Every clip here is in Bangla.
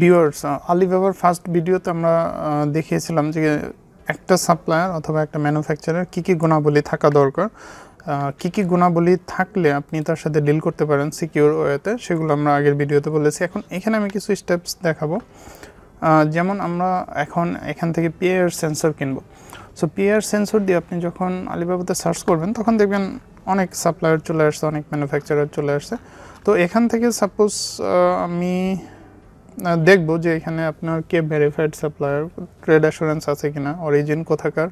ভিউয়ার্স আলিবাবার ফার্স্ট ভিডিওতে আমরা দেখিয়েছিলাম যে একটা সাপ্লায়ার অথবা একটা ম্যানুফ্যাকচারের কী কী গুণাবলী থাকা দরকার কী কী গুণাবলী থাকলে আপনি তার সাথে ডিল করতে পারেন সিকিউর ওয়েতে সেগুলো আমরা আগের ভিডিওতে বলেছি এখন এখানে আমি কিছু স্টেপস দেখাবো যেমন আমরা এখন এখান থেকে পিয়ার সেন্সর কিনবো সো পিয়ার সেন্সর দিয়ে আপনি যখন আলিবাবাতে সার্চ করবেন তখন দেখবেন অনেক সাপ্লায়ার চলে আসছে অনেক ম্যানুফ্যাকচারার চলে আসছে তো এখান থেকে সাপোজ আমি দেখব যে এখানে আপনার কে ভেরিফাইড সাপ্লায়ার ট্রেড অ্যাসুরেন্স আছে কি না অরিজিন কোথাকার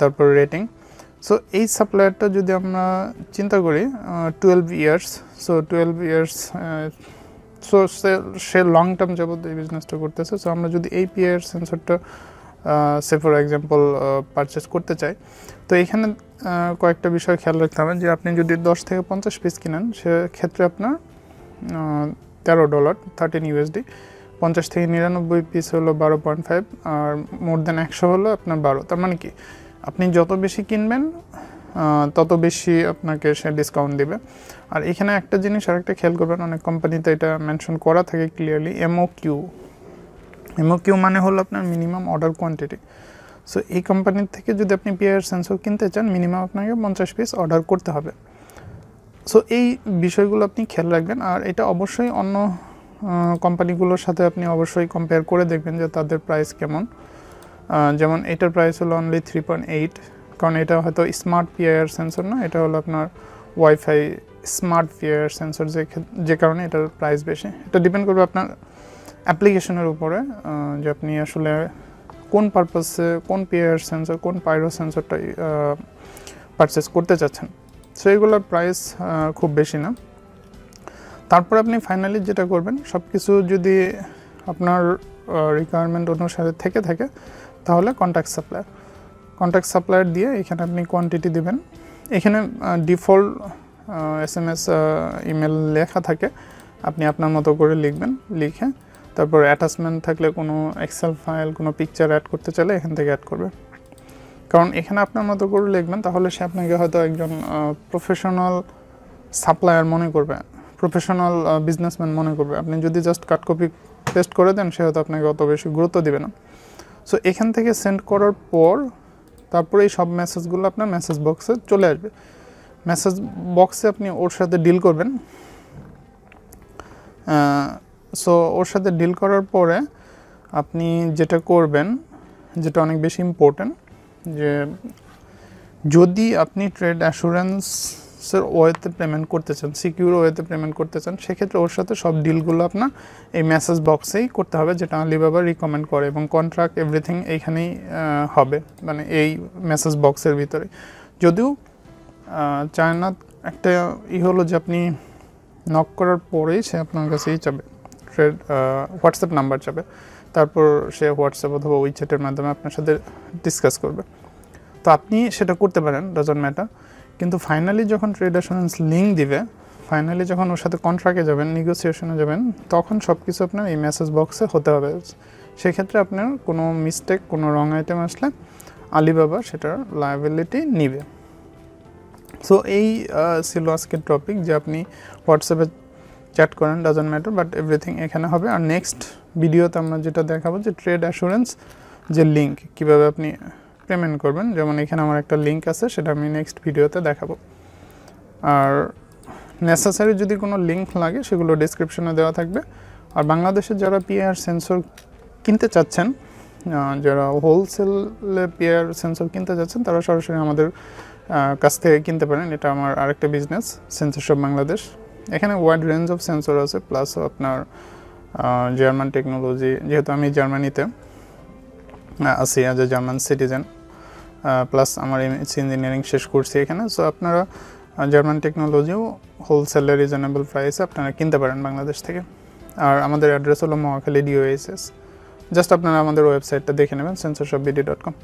তারপর রেটিং সো এই সাপ্লায়ারটা যদি আমরা চিন্তা করি twelve years so twelve years so সে সে লং টার্ম যাবত এই বিজনেসটা করতেছে সো আমরা যদি এই পিআর সেন্সরটা সে ফর এক্সাম্পল পারচেস করতে চাই তো এখানে কয়েকটা বিষয় খেয়াল রাখতে হবে যে আপনি যদি দশ থেকে পঞ্চাশ পিস কিনেন সেক্ষেত্রে আপনার তেরো ডলার থার্টিন ইউএসডি পঞ্চাশ থেকে নিরানব্বই পিস হলো বারো পয়েন্ট ফাইভ আর মোর দেন একশো হলো আপনার বারো তার মানে কি আপনি যত বেশি কিনবেন তত বেশি আপনাকে সে ডিসকাউন্ট দেবে আর এখানে একটা জিনিস আরেকটা খেয়াল করবেন অনেক কোম্পানিতে এটা মেনশন করা থাকে clearly MOQ MOQ মানে হলো আপনার মিনিমাম অর্ডার কোয়ান্টিটি সো এই কোম্পানির থেকে যদি আপনি পিয়ার সেন্সর কিনতে চান মিনিমাম আপনাকে পঞ্চাশ পিস অর্ডার করতে হবে সো এই বিষয়গুলো আপনি খেয়াল রাখবেন আর এটা অবশ্যই অন্য কোম্পানিগুলোর সাথে আপনি অবশ্যই কম্পেয়ার করে দেখবেন যে তাদের প্রাইস কেমন যেমন এটার প্রাইস হলো অনলি থ্রি পয়েন্ট এইট কারণ এটা হয়তো স্মার্ট পিআইআর সেন্সর না এটা হলো আপনার ওয়াইফাই স্মার্ট পিআইআর সেন্সর যে যে কারণে এটার প্রাইস বেশি এটা ডিপেন্ড করবে আপনার অ্যাপ্লিকেশনের উপরে যে আপনি আসলে কোন পারপাসে কোন পিআইআর সেন্সর কোন পাইরো সেন্সরটা পারচেস করতে চাচ্ছেন সো এগুলোর প্রাইস খুব বেশি না তারপর আপনি ফাইনালি যেটা করবেন সব কিছু যদি আপনার রিকোয়ারমেন্ট অনুসারে থেকে থাকে তাহলে কন্ট্যাক্ট সাপ্লায়ার কন্ট্যাক্ট সাপ্লায়ার দিয়ে এখানে আপনি কোয়ান্টিটি দেবেন এখানে default S M S email লেখা থাকে আপনি আপনার মতো করে লিখবেন লিখে তারপর অ্যাটাচমেন্ট থাকলে কোনো এক্সেল ফাইল কোনো পিকচার অ্যাড করতে চাইলে এখান থেকে অ্যাড করবেন কারণ এখানে আপনার মতো করে লিখবেন তাহলে সে আপনাকে হয়তো একজন প্রফেশনাল সাপ্লায়ার মনে করবে প্রফেশনাল বিজনেসম্যান মনে করবে আপনি যদি জাস্ট কাটকপি পেস্ট করে দেন সে হয়তো আপনাকে অত বেশি গুরুত্ব দিবে না সো এখান থেকে সেন্ড করার পর তারপরে এই সব মেসেজগুলো আপনার মেসেজ বক্সে চলে আসবে মেসেজ বক্সে আপনি ওর সাথে ডিল করবেন সো ওর সাথে ডিল করার পরে আপনি যেটা করবেন যেটা অনেক বেশি ইম্পর্ট্যান্ট যে যদি আপনি ট্রেড অ্যাসুরেন্সের ওয়েতে পেমেন্ট করতে চান সিকিউর ওয়েতে পেমেন্ট করতে চান সেক্ষেত্রে ওর সাথে সব ডিলগুলো আপনার এই মেসেজ বক্সেই করতে হবে যেটা আলিবাবা রিকমেন্ড করে এবং কন্ট্রাক্ট এভরিথিং এইখানেই হবে মানে এই মেসেজ বক্সের ভিতরে যদিও চায়না একটা ই হলো যে আপনি নক করার পরেই সে আপনার কাছেই যাবে ট্রেড হোয়াটসঅ্যাপ নাম্বার যাবে তারপর সে হোয়াটসঅ্যাপ অথবা উইচ্যাটের মাধ্যমে আপনার সাথে ডিসকাস করবে তো আপনি সেটা করতে পারেন ডজন ম্যাটার কিন্তু ফাইনালি যখন ট্রেড অ্যাসুরেন্স লিঙ্ক দিবে ফাইনালি যখন ওর সাথে কন্ট্রাক্টে যাবেন নেগোসিয়েশনে যাবেন তখন সব কিছু আপনার এই মেসেজ বক্সে হতে হবে সেক্ষেত্রে আপনার কোনো মিস্টেক কোনো রং আইটেম আসলে আলিবাবা সেটার লায়াবিলিটি নিবে সো এই ছিল আজকের টপিক যে আপনি হোয়াটসঅ্যাপে চ্যাট করেন ডাজেন্ট ম্যাটার বাট এভরিথিং এখানে হবে আর নেক্সট ভিডিওতে আমরা যেটা দেখাবো যে ট্রেড অ্যাসুরেন্স যে লিঙ্ক কীভাবে আপনি পেমেন্ট করবেন যেমন এখানে আমার একটা লিঙ্ক আছে সেটা আমি নেক্সট ভিডিওতে দেখাবো আর নেসেসারি যদি কোনো লিঙ্ক লাগে সেগুলো ডিসক্রিপশনে দেওয়া থাকবে আর বাংলাদেশের যারা পিআর সেন্সর কিনতে চাচ্ছেন যারা হোলসেলে পিআর সেন্সর কিনতে চাচ্ছেন তারা সরাসরি আমাদের কাছ থেকে কিনতে পারেন এটা আমার আরেকটা বিজনেস সেন্সর সব বাংলাদেশ এখানে ওয়াইড রেঞ্জ অফ সেন্সর আছে প্লাস আপনার জার্মান টেকনোলজি যেহেতু আমি জার্মানিতে আছি as a German citizen plus আমার এমএসসি ইঞ্জিনিয়ারিং শেষ করছি এখানে সো আপনারা জার্মান টেকনোলজিও হোলসেলে রিজনেবল প্রাইসে আপনারা কিনতে পারেন বাংলাদেশ থেকে আর আমাদের অ্যাড্রেস হলো মহাখালী ডিওএসএস জাস্ট আপনারা আমাদের ওয়েবসাইটটা দেখে নেবেন sensor shop BD dot com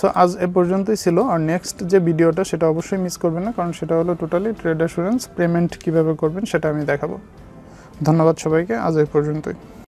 so আজ এ পর্যন্তই ছিল আর নেক্সট যে ভিডিওটা সেটা অবশ্যই মিস করবেন না কারণ সেটা হলো টোটালি ট্রেড অ্যাসুরেন্স পেমেন্ট কীভাবে করবেন সেটা আমি দেখাবো ধন্যবাদ সবাইকে আজ এ পর্যন্তই